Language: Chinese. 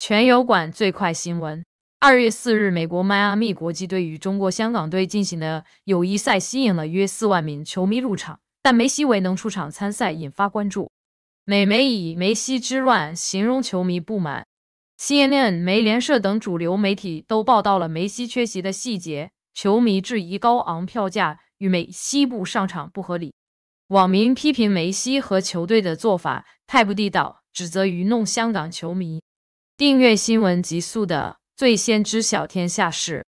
全友馆最快新闻：二月四日，美国迈阿密国际队与中国香港队进行的友谊赛吸引了约四万名球迷入场，但梅西未能出场参赛，引发关注。美媒以“梅西之乱”形容球迷不满。CNN、美联社等主流媒体都报道了梅西缺席的细节，球迷质疑高昂票价与梅西不上场不合理。网民批评梅西和球队的做法太不地道，指责愚弄香港球迷。订阅新闻极速的，最先知晓天下事。